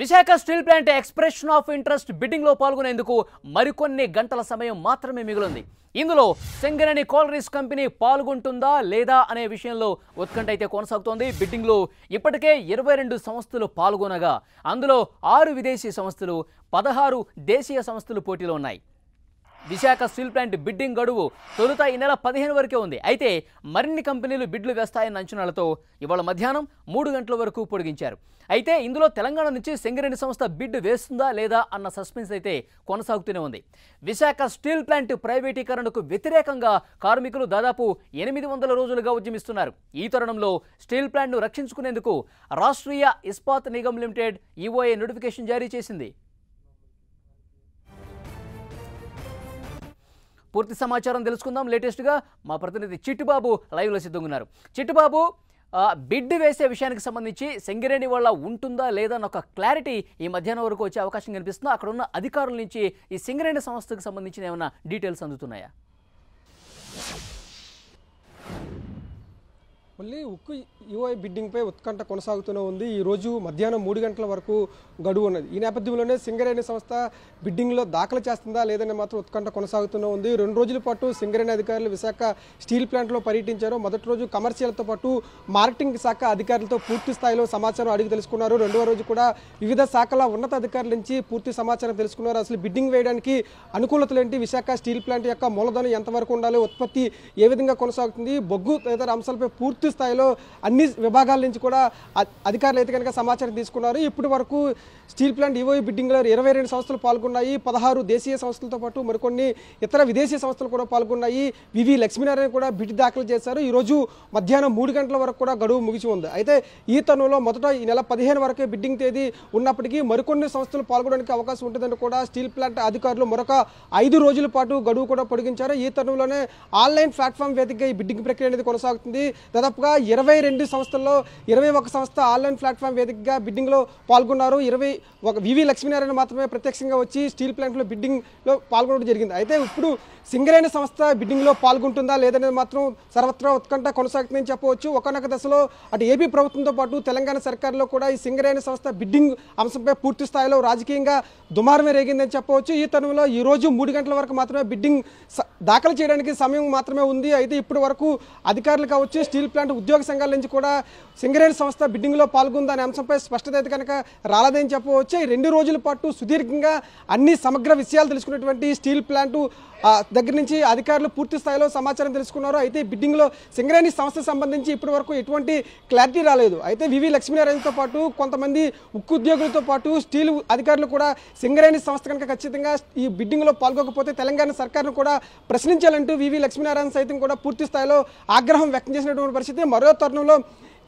Visakha steel plant expression of interest బిడ్డింగ్లో పాల్గొనేందుకు మరికొన్ని గంటల సమయం మాత్రమే మిగులుంది ఇందులో సింగరేణి కోలరీస్ కంపెనీ పాల్గొంటుందా లేదా అనే విషయంలో ఉత్కంఠ అయితే కొనసాగుతోంది బిడ్డింగ్లో ఇప్పటికే ఇరవై రెండు సంస్థలు పాల్గొనగా అందులో ఆరు విదేశీ సంస్థలు పదహారు దేశీయ సంస్థలు పోటీలో ఉన్నాయి విశాఖ స్టీల్ ప్లాంట్ బిడ్డింగ్ గడువు తొలుత ఈ నెల పదిహేను వరకే ఉంది అయితే మరిన్ని కంపెనీలు బిడ్లు వేస్తాయన్న అంచనాలతో ఇవాళ మధ్యాహ్నం మూడు గంటల వరకు పొడిగించారు అయితే ఇందులో తెలంగాణ నుంచి సింగరేణి సంస్థ బిడ్ వేస్తుందా లేదా అన్న సస్పెన్స్ అయితే కొనసాగుతూనే ఉంది విశాఖ స్టీల్ ప్లాంట్ ప్రైవేటీకరణకు వ్యతిరేకంగా కార్మికులు దాదాపు ఎనిమిది వందల రోజులుగా ఉద్యమిస్తున్నారు ఈ తరుణంలో స్టీల్ ప్లాంట్ను రక్షించుకునేందుకు Rashtriya Ispat Nigam limited EOA notification జారీ చేసింది పూర్తి సమాచారం తెలుసుకుందాం లేటెస్ట్గా మా ప్రతినిధి చిట్టుబాబు లైవ్లో ఉన్నారు చిట్టుబాబు బిడ్ వేసే విషయానికి సంబంధించి సింగరేణి వల్ల ఉంటుందా లేదా అన్న ఒక క్లారిటీ ఈ మధ్యాహ్నం వరకు వచ్చే అవకాశం కనిపిస్తుందో అక్కడ ఉన్న అధికారుల నుంచి ఈ సింగరేణి సంస్థకు సంబంధించిన ఏమైనా డీటెయిల్స్ అందుతున్నాయా మళ్ళీ ఉక్కు బిడ్డింగ్ బిడ్డింగ్పై ఉత్కంఠ కొనసాగుతూనే ఉంది ఈ రోజు మధ్యాహ్నం మూడు గంటల వరకు గడువు ఉన్నది ఈ నేపథ్యంలోనే సింగరేణి సంస్థ బిడ్డింగ్లో దాఖలు చేస్తుందా లేదని మాత్రం ఉత్కంఠ కొనసాగుతూనే ఉంది రెండు రోజుల పాటు సింగరేణి అధికారులు విశాఖ స్టీల్ లో పర్యటించారు మొదటి రోజు కమర్షియల్తో పాటు మార్కెటింగ్ శాఖ అధికారులతో పూర్తి స్థాయిలో సమాచారం అడిగి తెలుసుకున్నారు రెండవ రోజు కూడా వివిధ శాఖల ఉన్నత అధికారుల నుంచి పూర్తి సమాచారం తెలుసుకున్నారు అసలు బిడ్డింగ్ వేయడానికి అనుకూలతలు ఏంటి విశాఖ స్టీల్ ప్లాంట్ యొక్క మూలధనం ఎంతవరకు ఉండాలి ఉత్పత్తి ఏ విధంగా కొనసాగుతుంది బొగ్గు తదితర అంశాలపై పూర్తి పూర్తి స్థాయిలో అన్ని విభాగాల నుంచి కూడా అధికారులు అయితే కనుక సమాచారం తీసుకున్నారు ఇప్పటి వరకు స్టీల్ ప్లాంట్ ఈవోఈ బిడ్డింగ్లో ఇరవై రెండు సంస్థలు పాల్గొన్నాయి పదహారు దేశీయ సంస్థలతో పాటు మరికొన్ని ఇతర విదేశీ సంస్థలు కూడా పాల్గొన్నాయి వివి లక్ష్మీనారాయణ కూడా బిడ్ దాఖలు చేశారు ఈరోజు మధ్యాహ్నం మూడు గంటల వరకు కూడా గడువు ముగిసి ఉంది అయితే ఈ తరుణంలో మొదట ఈ నెల పదిహేను వరకే బిడ్డింగ్ తేదీ ఉన్నప్పటికీ మరికొన్ని సంస్థలు పాల్గొనడానికి అవకాశం ఉంటుందని కూడా స్టీల్ ప్లాంట్ అధికారులు మరొక ఐదు రోజుల పాటు గడువు కూడా పొడిగించారు ఈ తరుణంలోనే ఆన్లైన్ ప్లాట్ఫామ్ వేదికగా ఈ బిడ్డింగ్ ప్రక్రియ అనేది కొనసాగుతుంది దాదాపు దాదాపుగా ఇరవై రెండు సంస్థల్లో ఇరవై ఒక సంస్థ ఆన్లైన్ ప్లాట్ఫామ్ వేదికగా బిడ్డింగ్లో పాల్గొన్నారు ఇరవై ఒక వివి లక్ష్మీనారాయణ మాత్రమే ప్రత్యక్షంగా వచ్చి స్టీల్ ప్లాంట్లో బిడ్డింగ్లో పాల్గొనడం జరిగింది అయితే ఇప్పుడు సింగరేణ సంస్థ బిడ్డింగ్లో పాల్గొంటుందా లేదనేది మాత్రం సర్వత్రా ఉత్కంఠ కొనసాగుతుందని చెప్పవచ్చు ఒకనొక దశలో అటు ఏపీ ప్రభుత్వంతో పాటు తెలంగాణ సర్కార్లో కూడా ఈ సింగరేణ సంస్థ బిడ్డింగ్ అంశంపై పూర్తి స్థాయిలో రాజకీయంగా దుమారమే రేగిందని చెప్పవచ్చు ఈ తరుణంలో ఈ రోజు మూడు గంటల వరకు మాత్రమే బిడ్డింగ్ దాఖలు చేయడానికి సమయం మాత్రమే ఉంది అయితే ఇప్పటి వరకు అధికారులు కావచ్చు స్టీల్ ప్లాంట్ అలాంటి ఉద్యోగ సంఘాల నుంచి కూడా సింగరేణి సంస్థ బిడ్డింగ్లో పాల్గొందనే అంశంపై స్పష్టత అయితే కనుక రాలేదని చెప్పవచ్చు రెండు రోజుల పాటు సుదీర్ఘంగా అన్ని సమగ్ర విషయాలు తెలుసుకున్నటువంటి స్టీల్ ప్లాంటు దగ్గర నుంచి అధికారులు పూర్తి స్థాయిలో సమాచారం తెలుసుకున్నారు అయితే బిడ్డింగ్లో సింగరేణి సంస్థ సంబంధించి ఇప్పటి వరకు ఎటువంటి క్లారిటీ రాలేదు అయితే వివి లక్ష్మీనారాయణతో పాటు కొంతమంది ఉక్కు ఉద్యోగులతో పాటు స్టీల్ అధికారులు కూడా సింగరేణి సంస్థ కనుక ఖచ్చితంగా ఈ బిడ్డింగ్లో పాల్గొకపోతే తెలంగాణ సర్కార్ను కూడా ప్రశ్నించాలంటూ వివి లక్ష్మీనారాయణ సైతం కూడా పూర్తి స్థాయిలో ఆగ్రహం వ్యక్తం చేసినటువంటి పరిస్థితి మరో తరుణంలో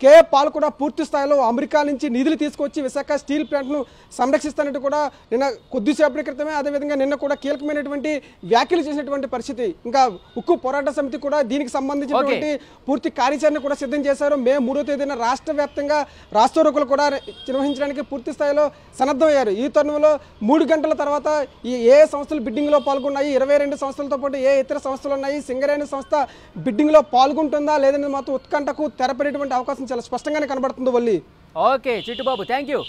కేఏ పాల్ కూడా పూర్తి స్థాయిలో అమెరికా నుంచి నిధులు తీసుకొచ్చి విశాఖ స్టీల్ ప్లాంట్ను సంరక్షిస్తానంటూ కూడా నిన్న కొద్దిసేపటి క్రితమే అదేవిధంగా నిన్న కూడా కీలకమైనటువంటి వ్యాఖ్యలు చేసినటువంటి పరిస్థితి ఇంకా ఉక్కు పోరాట సమితి కూడా దీనికి సంబంధించినటువంటి పూర్తి కార్యాచరణ కూడా సిద్ధం చేశారు మే మూడో తేదీన రాష్ట్ర వ్యాప్తంగా రాష్ట్రోకులు కూడా నిర్వహించడానికి పూర్తి స్థాయిలో సన్నద్ధమయ్యారు ఈ తరుణంలో మూడు గంటల తర్వాత ఈ ఏ సంస్థలు బిడ్డింగ్లో పాల్గొన్నాయి ఇరవై రెండు సంస్థలతో పాటు ఏ ఇతర సంస్థలు ఉన్నాయి సింగరేణి సంస్థ బిడ్డింగ్లో పాల్గొంటుందా లేదని మాత్రం ఉత్కంఠకు తెరపడేటువంటి అవకాశం చాలా స్పష్టంగానే కనబడుతుంది Valli okay Chittubabu thank you